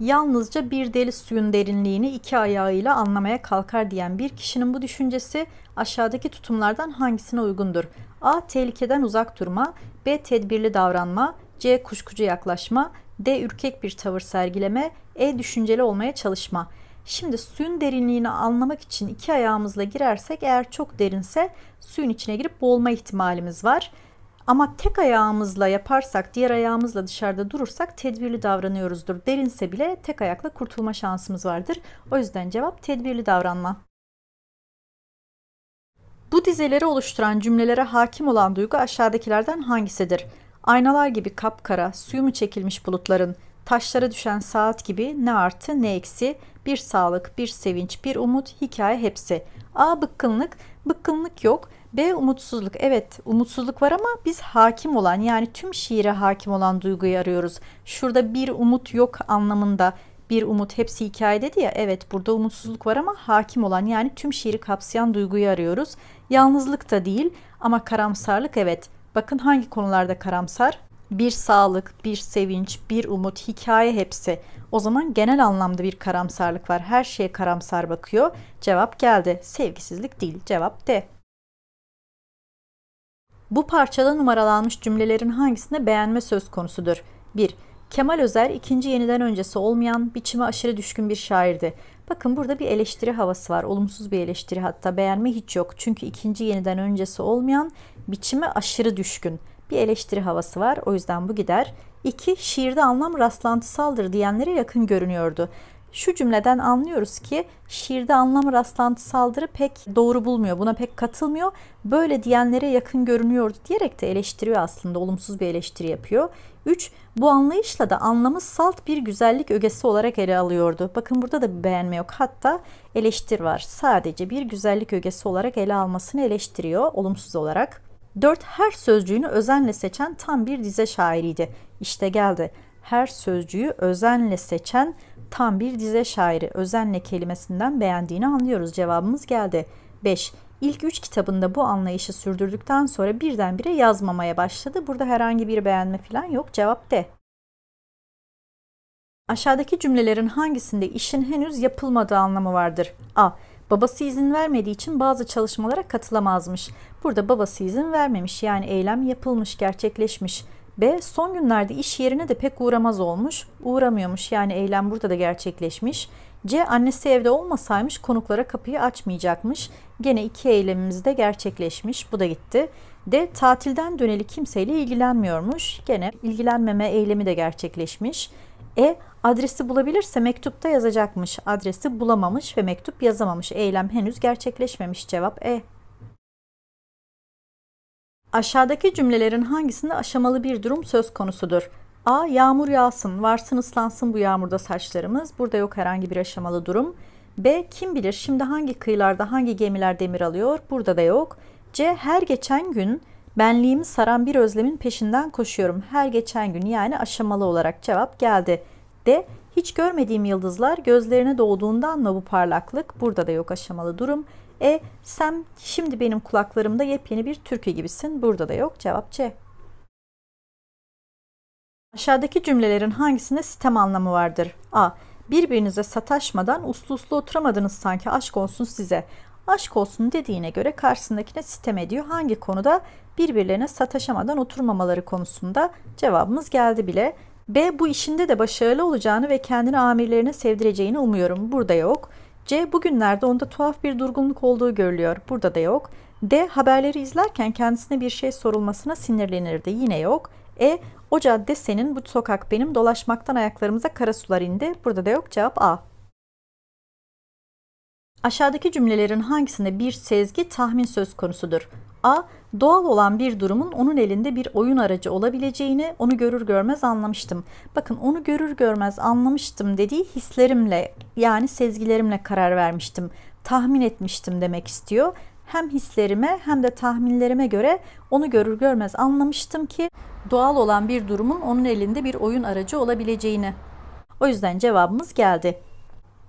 yalnızca bir deli suyun derinliğini iki ayağıyla anlamaya kalkar diyen bir kişinin bu düşüncesi aşağıdaki tutumlardan hangisine uygundur? A. Tehlikeden uzak durma, B. Tedbirli davranma, C. Kuşkucu yaklaşma, D. Ürkek bir tavır sergileme, E. Düşünceli olmaya çalışma. Şimdi suyun derinliğini anlamak için iki ayağımızla girersek eğer çok derinse suyun içine girip boğulma ihtimalimiz var. Ama tek ayağımızla yaparsak, diğer ayağımızla dışarıda durursak tedbirli davranıyoruzdur. Derinse bile tek ayakla kurtulma şansımız vardır. O yüzden cevap tedbirli davranma. Bu dizeleri oluşturan cümlelere hakim olan duygu aşağıdakilerden hangisidir? Aynalar gibi kapkara, suyu mu çekilmiş bulutların, taşlara düşen saat gibi ne artı ne eksi, bir sağlık, bir sevinç, bir umut, hikaye hepsi. A bıkkınlık, bıkkınlık yok. B. Umutsuzluk. Evet umutsuzluk var ama biz hakim olan yani tüm şiire hakim olan duyguyu arıyoruz. Şurada bir umut yok anlamında bir umut hepsi hikaye dedi ya evet burada umutsuzluk var ama hakim olan yani tüm şiiri kapsayan duyguyu arıyoruz. Yalnızlık da değil ama karamsarlık evet. Bakın hangi konularda karamsar? Bir sağlık, bir sevinç, bir umut, hikaye hepsi. O zaman genel anlamda bir karamsarlık var. Her şeye karamsar bakıyor. Cevap geldi. Sevgisizlik değil. Cevap D. Bu parçada numaralanmış cümlelerin hangisinde beğenme söz konusudur? 1. Kemal Özer ikinci yeniden öncesi olmayan biçime aşırı düşkün bir şairdi. Bakın burada bir eleştiri havası var. Olumsuz bir eleştiri hatta beğenme hiç yok. Çünkü ikinci yeniden öncesi olmayan biçime aşırı düşkün. Bir eleştiri havası var. O yüzden bu gider. 2. Şiirde anlam rastlantısaldır diyenlere yakın görünüyordu. Şu cümleden anlıyoruz ki şiirde anlam rastlantısaldır pek doğru bulmuyor, buna pek katılmıyor. Böyle diyenlere yakın görünüyordu diyerek de eleştiriyor aslında, olumsuz bir eleştiri yapıyor. 3. Bu anlayışla da anlamı salt bir güzellik ögesi olarak ele alıyordu. Bakın burada da bir beğenme yok. Hatta eleştir var. Sadece bir güzellik ögesi olarak ele almasını eleştiriyor olumsuz olarak. 4. Her sözcüğünü özenle seçen tam bir dize şairiydi. İşte geldi. Her sözcüğü özenle seçen tam bir dize şairi özenle kelimesinden beğendiğini anlıyoruz. Cevabımız geldi. 5. İlk üç kitabında bu anlayışı sürdürdükten sonra birdenbire yazmamaya başladı. Burada herhangi bir beğenme falan yok. Cevap D. Aşağıdaki cümlelerin hangisinde işin henüz yapılmadığı anlamı vardır? A. Babası izin vermediği için bazı çalışmalara katılamazmış. Burada babası izin vermemiş yani eylem yapılmış, gerçekleşmiş. B. Son günlerde iş yerine de pek uğramaz olmuş. Uğramıyormuş yani eylem burada da gerçekleşmiş. C. Annesi evde olmasaymış konuklara kapıyı açmayacakmış. Gene iki eylemimiz de gerçekleşmiş. Bu da gitti. D. Tatilden döneli kimseyle ilgilenmiyormuş. Gene ilgilenmeme eylemi de gerçekleşmiş. E. Adresi bulabilirse mektupta yazacakmış. Adresi bulamamış ve mektup yazamamış. Eylem henüz gerçekleşmemiş. Cevap E. Aşağıdaki cümlelerin hangisinde aşamalı bir durum söz konusudur? A. Yağmur yağsın, varsın ıslansın bu yağmurda saçlarımız. Burada yok herhangi bir aşamalı durum. B. Kim bilir şimdi hangi kıyılarda hangi gemiler demir alıyor? Burada da yok. C. Her geçen gün benliğimi saran bir özlemin peşinden koşuyorum. Her geçen gün yani aşamalı olarak cevap geldi. D. Hiç görmediğim yıldızlar gözlerine doğduğundan mı bu parlaklık? Burada da yok aşamalı durum. E sen şimdi benim kulaklarımda yepyeni bir türkü gibisin. Burada da yok. Cevap C. Aşağıdaki cümlelerin hangisinde sistem anlamı vardır? A. Birbirinize sataşmadan uslu uslu oturamadınız sanki aşk olsun size. Aşk olsun dediğine göre karşısındakine sitem ediyor. Hangi konuda? Birbirlerine sataşamadan oturmamaları konusunda cevabımız geldi bile. B. Bu işinde de başarılı olacağını ve kendini amirlerine sevdireceğini umuyorum. Burada yok. C. Bugünlerde onda tuhaf bir durgunluk olduğu görülüyor. Burada da yok. D. Haberleri izlerken kendisine bir şey sorulmasına sinirlenirdi. Yine yok. E. O cadde senin, bu sokak benim. Dolaşmaktan ayaklarımıza kara sular indi. Burada da yok. Cevap A. Aşağıdaki cümlelerin hangisinde bir sezgi tahmin söz konusudur? A. Doğal olan bir durumun onun elinde bir oyun aracı olabileceğini onu görür görmez anlamıştım. Bakın onu görür görmez anlamıştım dediği hislerimle yani sezgilerimle karar vermiştim. Tahmin etmiştim demek istiyor. Hem hislerime hem de tahminlerime göre onu görür görmez anlamıştım ki doğal olan bir durumun onun elinde bir oyun aracı olabileceğini. O yüzden cevabımız geldi.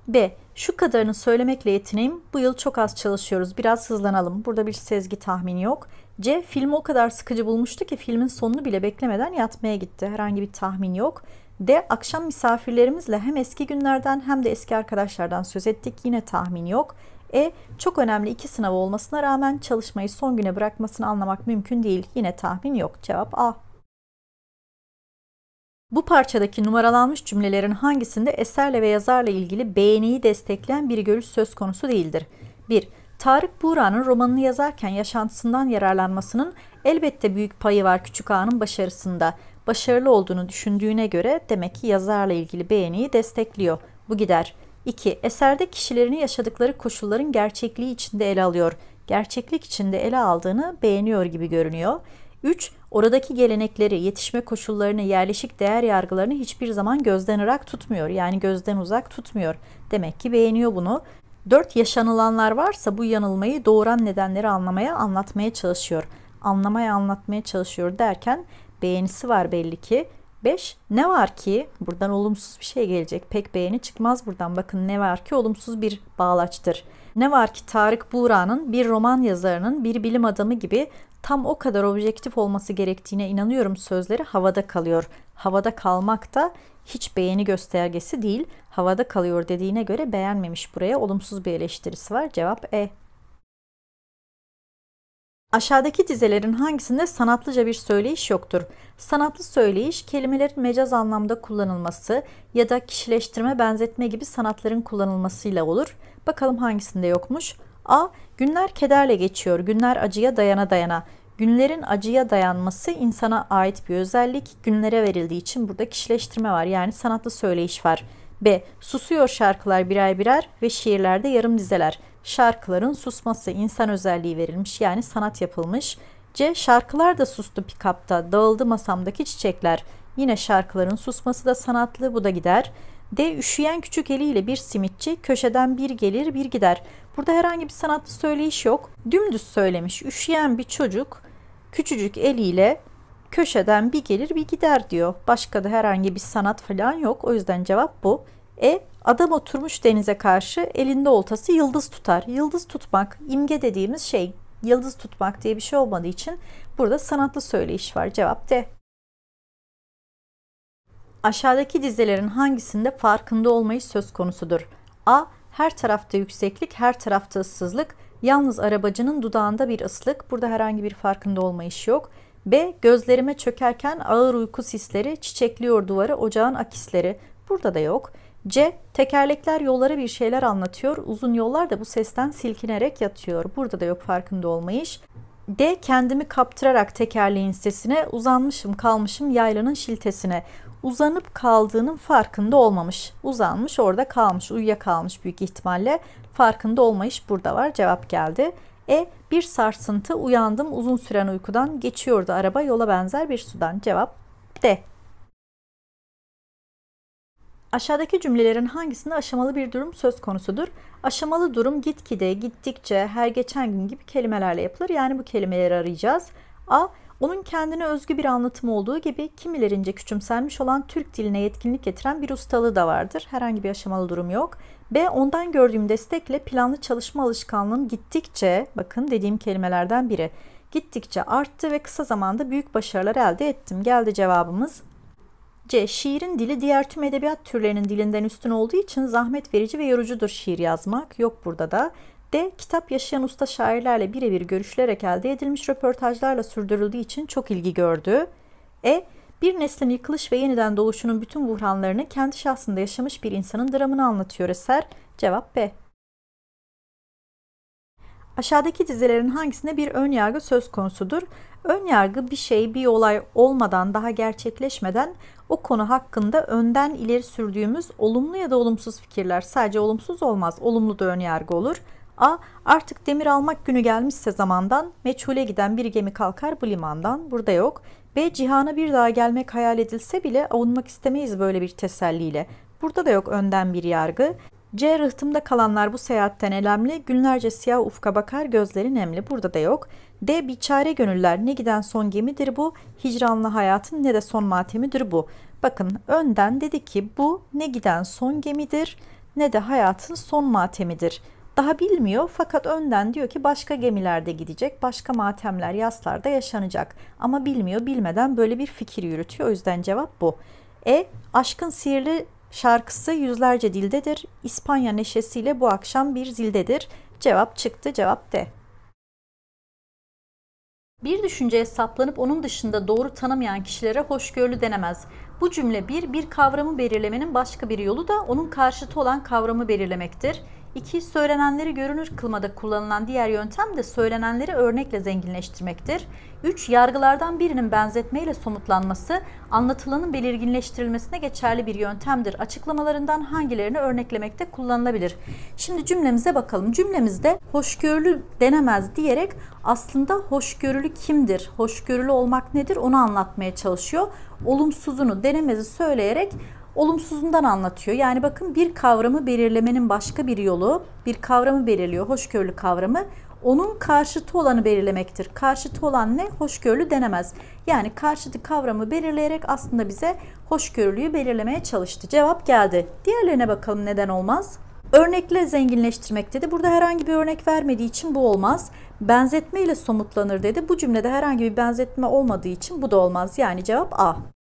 B. Şu kadarını söylemekle yetineyim. Bu yıl çok az çalışıyoruz. Biraz hızlanalım. Burada bir sezgi tahmini yok. C filmi o kadar sıkıcı bulmuştu ki filmin sonunu bile beklemeden yatmaya gitti. Herhangi bir tahmin yok. D akşam misafirlerimizle hem eski günlerden hem de eski arkadaşlardan söz ettik. Yine tahmin yok. E çok önemli iki sınav olmasına rağmen çalışmayı son güne bırakmasını anlamak mümkün değil. Yine tahmin yok. Cevap A. Bu parçadaki numaralanmış cümlelerin hangisinde eserle ve yazarla ilgili beğeniyi destekleyen bir görüş söz konusu değildir? 1. Tarık Buğra'nın romanını yazarken yaşantısından yararlanmasının elbette büyük payı var Küçük Ağa'nın başarısında. Başarılı olduğunu düşündüğüne göre demek ki yazarla ilgili beğeniyi destekliyor. Bu gider. 2. Eserde kişilerini yaşadıkları koşulların gerçekliği içinde ele alıyor. Gerçeklik içinde ele aldığını beğeniyor gibi görünüyor. 3. Oradaki gelenekleri, yetişme koşullarını, yerleşik değer yargılarını hiçbir zaman gözden ırak tutmuyor. Yani gözden uzak tutmuyor. Demek ki beğeniyor bunu. 4 yaşanılanlar varsa bu yanılmayı doğuran nedenleri anlamaya, anlatmaya çalışıyor. Anlamaya, anlatmaya çalışıyor derken beğenisi var belli ki. 5. Ne var ki? Buradan olumsuz bir şey gelecek. Pek beğeni çıkmaz buradan. Bakın ne var ki olumsuz bir bağlaçtır. Ne var ki Tarık Buğra'nın bir roman yazarının bir bilim adamı gibi tam o kadar objektif olması gerektiğine inanıyorum sözleri havada kalıyor. Havada kalmak da hiç beğeni göstergesi değil havada kalıyor dediğine göre beğenmemiş buraya olumsuz bir eleştirisi var. Cevap E. Aşağıdaki dizelerin hangisinde sanatlıca bir söyleyiş yoktur? Sanatlı söyleyiş, kelimelerin mecaz anlamda kullanılması ya da kişileştirme, benzetme gibi sanatların kullanılmasıyla olur. Bakalım hangisinde yokmuş? A. Günler kederle geçiyor, günler acıya dayana dayana. Günlerin acıya dayanması insana ait bir özellik. Günlere verildiği için burada kişileştirme var yani sanatlı söyleyiş var. B. Susuyor şarkılar birer birer ve şiirlerde yarım dizeler. Şarkıların susması insan özelliği verilmiş yani sanat yapılmış. C. Şarkılar da sustu pikapta, dağıldı masamdaki çiçekler. Yine şarkıların susması da sanatlı, bu da gider. D. Üşüyen küçük eliyle bir simitçi köşeden bir gelir bir gider. Burada herhangi bir sanatlı söyleyiş yok. Dümdüz söylemiş. Üşüyen bir çocuk küçücük eliyle köşeden bir gelir bir gider diyor. Başka da herhangi bir sanat falan yok. O yüzden cevap bu. E adam oturmuş denize karşı elinde oltası yıldız tutar. Yıldız tutmak imge dediğimiz şey yıldız tutmak diye bir şey olmadığı için burada sanatlı söyleyiş var. Cevap D. Aşağıdaki dizelerin hangisinde farkında olmayı söz konusudur? A. Her tarafta yükseklik, her tarafta ıssızlık. Yalnız arabacının dudağında bir ıslık. Burada herhangi bir farkında olma işi yok. B. Gözlerime çökerken ağır uyku sisleri çiçekliyor duvarı ocağın akisleri. Burada da yok. C. Tekerlekler yollara bir şeyler anlatıyor. Uzun yollar da bu sesten silkinerek yatıyor. Burada da yok farkında olmayış. D. Kendimi kaptırarak tekerleğin sesine uzanmışım kalmışım yaylanın şiltesine. Uzanıp kaldığının farkında olmamış. Uzanmış orada kalmış uyuyakalmış büyük ihtimalle. Farkında olmayış burada var. Cevap geldi. E bir sarsıntı uyandım uzun süren uykudan geçiyordu araba yola benzer bir sudan. Cevap D. Aşağıdaki cümlelerin hangisinde aşamalı bir durum söz konusudur? Aşamalı durum gitgide, gittikçe, her geçen gün gibi kelimelerle yapılır. Yani bu kelimeleri arayacağız. A. Onun kendine özgü bir anlatımı olduğu gibi kimilerince küçümsenmiş olan Türk diline yetkinlik getiren bir ustalığı da vardır. Herhangi bir aşamalı durum yok. B. Ondan gördüğüm destekle planlı çalışma alışkanlığım gittikçe, bakın dediğim kelimelerden biri, gittikçe arttı ve kısa zamanda büyük başarılar elde ettim. Geldi cevabımız. C. Şiirin dili diğer tüm edebiyat türlerinin dilinden üstün olduğu için zahmet verici ve yorucudur şiir yazmak. Yok burada da de kitap yaşayan usta şairlerle birebir görüşülerek elde edilmiş röportajlarla sürdürüldüğü için çok ilgi gördü. E bir neslin yıkılış ve yeniden doğuşunun bütün buhranlarını kendi şahsında yaşamış bir insanın dramını anlatıyor eser. Cevap B. Aşağıdaki dizelerin hangisinde bir ön yargı söz konusudur? Ön yargı bir şey, bir olay olmadan, daha gerçekleşmeden o konu hakkında önden ileri sürdüğümüz olumlu ya da olumsuz fikirler. Sadece olumsuz olmaz, olumlu da ön yargı olur. A. Artık demir almak günü gelmişse zamandan, meçhule giden bir gemi kalkar bu limandan, burada yok. B. Cihana bir daha gelmek hayal edilse bile avunmak istemeyiz böyle bir teselliyle. Burada da yok önden bir yargı. C. Rıhtımda kalanlar bu seyahatten elemli, günlerce siyah ufka bakar, gözleri nemli, burada da yok. D. Biçare gönüller, ne giden son gemidir bu, hicranlı hayatın ne de son matemidir bu. Bakın önden dedi ki bu ne giden son gemidir ne de hayatın son matemidir.'' Daha bilmiyor fakat önden diyor ki başka gemilerde gidecek, başka matemler, yaslarda yaşanacak. Ama bilmiyor, bilmeden böyle bir fikir yürütüyor. O yüzden cevap bu. E, aşkın sihirli şarkısı yüzlerce dildedir. İspanya neşesiyle bu akşam bir zildedir. Cevap çıktı, cevap de. Bir düşünceye saplanıp onun dışında doğru tanımayan kişilere hoşgörülü denemez. Bu cümle bir, bir kavramı belirlemenin başka bir yolu da onun karşıtı olan kavramı belirlemektir. İki, söylenenleri görünür kılmada kullanılan diğer yöntem de söylenenleri örnekle zenginleştirmektir. Üç, yargılardan birinin benzetmeyle somutlanması, anlatılanın belirginleştirilmesine geçerli bir yöntemdir. Açıklamalarından hangilerini örneklemekte kullanılabilir? Şimdi cümlemize bakalım. Cümlemizde hoşgörülü denemez diyerek aslında hoşgörülü kimdir, hoşgörülü olmak nedir onu anlatmaya çalışıyor. Olumsuzunu, denemezi söyleyerek olumsuzundan anlatıyor. Yani bakın bir kavramı belirlemenin başka bir yolu, bir kavramı belirliyor, hoşgörülü kavramı. Onun karşıtı olanı belirlemektir. Karşıtı olan ne? Hoşgörülü denemez. Yani karşıtı kavramı belirleyerek aslında bize hoşgörülüyü belirlemeye çalıştı. Cevap geldi. Diğerlerine bakalım neden olmaz? Örnekle zenginleştirmek dedi. Burada herhangi bir örnek vermediği için bu olmaz. Benzetme ile somutlanır dedi. Bu cümlede herhangi bir benzetme olmadığı için bu da olmaz. Yani cevap A.